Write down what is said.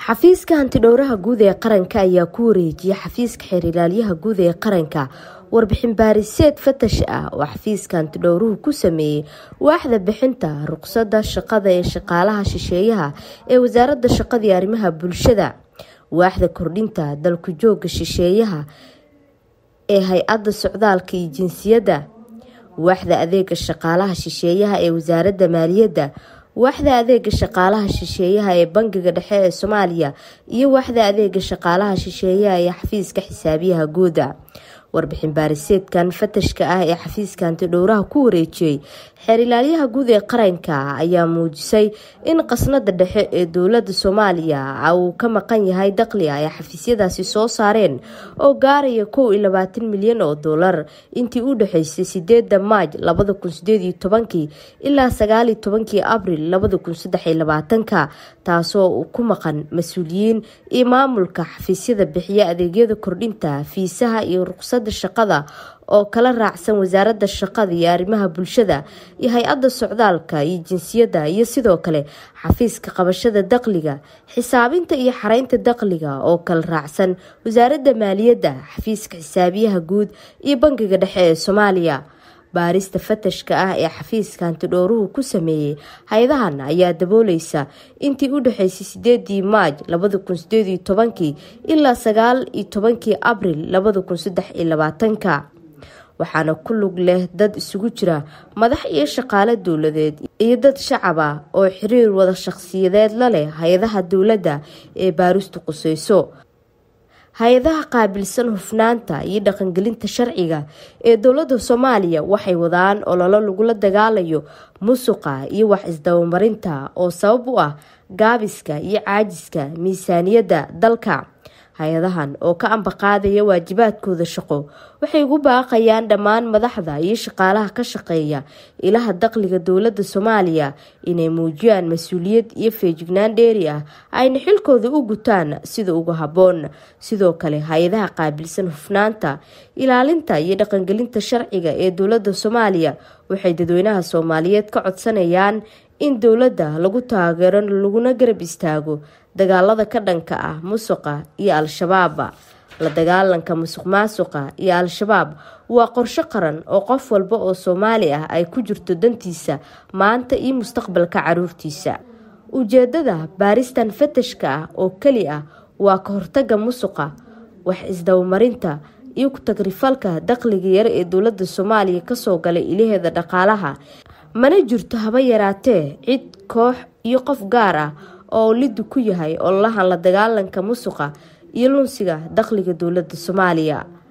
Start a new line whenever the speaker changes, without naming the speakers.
xafiiska hantidhowraha guud ee qaranka ayaa ku wareejiyay xafiiska xeerilaalyaha guud ee qaranka warbixin baariseed fatash ah oo xafiiska hantidhowruhu ku sameeyey waaxda bixinta ruqsadda shaqada ee shaqaalaha shisheeyaha ee wasaaradda shaqadii arrimaha bulshada waaxda kordhinta dalku joogga shisheeyaha ee hay-adda socdaalka iyo jinsiyadda waaxda adeega shaqaalaha shisheeyaha ee wasaaradda maaliyadda waaxda adeega shaqaalaha shisheeyaha ee bangiga dhexe ee soomaaliya iyo waaxda adeega shaqaalaha shisheeyaha ee xafiiska xisaabiyaha guud warbixin baariseedkan fatashka ah ee xafiiska antidhowraha ku wareejiyey xeer ilaalyaha guud ee qaranka ayaa muujisay in qasnada dhexe ee dowladda soomaaliya uu ka maqan yahay dakli ay xafiisyadaasi soo saareen oo gaaraya kow iyo labaatan milyan oo dollar intii u dhexeysay sideeda maaj labada kun sideed iyo tobankii ilaa sagaal iyo tobankii abril labada kun saddex iyo labaatanka taasoo ku maqan mas-uuliyiin iyo maamulka xafiisyada bixiya adeegyada kordhinta fiisaha iyo ruqsada wasaaradda shaqada oo kala raacsan wasaaradda shaqada iyo arrimaha bulshada iyo hay-adda socdaalka iyo jinsiyadda iyo sidoo kale xafiiska qabashada daqliga xisaabinta iyo xareynta daqliga oo kala raacsan wasaaradda maaliyadda xafiiska xisaabiyaha guud iyo bangiga dhexe ee soomaaliya baarista fatashka ah ee xafiiska hantidhooruhu ku sameeyey hay-adahan ayaa dabooleysa intii u dhexeysay sideedii maaj labada kun sideed iyo tobankii ilaa sagaal iyo tobankii abril labada kun saddex iyo labaatanka waxaana ku lug leh dad isugu jira madax iyo shaqaale dowladeed iyo dad shacab ah oo xiriir wada shaqsiyadeed la leh hay-adaha dowladda ee baarista quseyso hay-adaha qaabilsan hufnaanta iyo dhaqangelinta sharciga ee dowladda soomaaliya waxay wadaan ololo lagula dagaalayo musuqa iyo wax isdabamarinta oo sabab u ah gaabiska iyo caajiska miisaaniyadda dalka hay-adahan oo ka ambaqaadaya waajibaadkooda shaqo waxay ugu baaqayaan dhammaan madaxda iyo shaqaalaha ka shaqeeya ilaha daqliga dowladda soomaaliya inay muujiyaan mas-uuliyad iyo feejignaan dheeri ah ayna xilkooda u gutaan sida ugu habboon sidoo kale hay-adaha qaabilsan hufnaanta ilaalinta iyo dhaqangelinta sharciga ee dowladda soomaaliya waxay dadweynaha soomaaliyeed ka codsanayaan in dowladda lagu taageero laguna garab istaago dagaalada ka dhanka ah musuqa iyo al shabaaba la dagaalanka musuq maasuqa iyo al-shabaab waa qorsho qaran oo qof walba oo soomaali ah ay ku jirto dantiisa maanta iyo mustaqbalka caruurtiisa ujeedada baaristan fatashka ah oo keli ah waa ka hortaga musuqa wax isdabamarinta iyo ku-tagrifalka dakhliga yar ee dowladda soomaaliya kasoo galay ilaheeda dhaqaalaha mana jirto haba yaraatee cid koox iyo qof gaar ah oo uu liddu ku yahay ololaha la dagaalanka musuqa iyo lunsiga dakhliga dowladda soomaaliya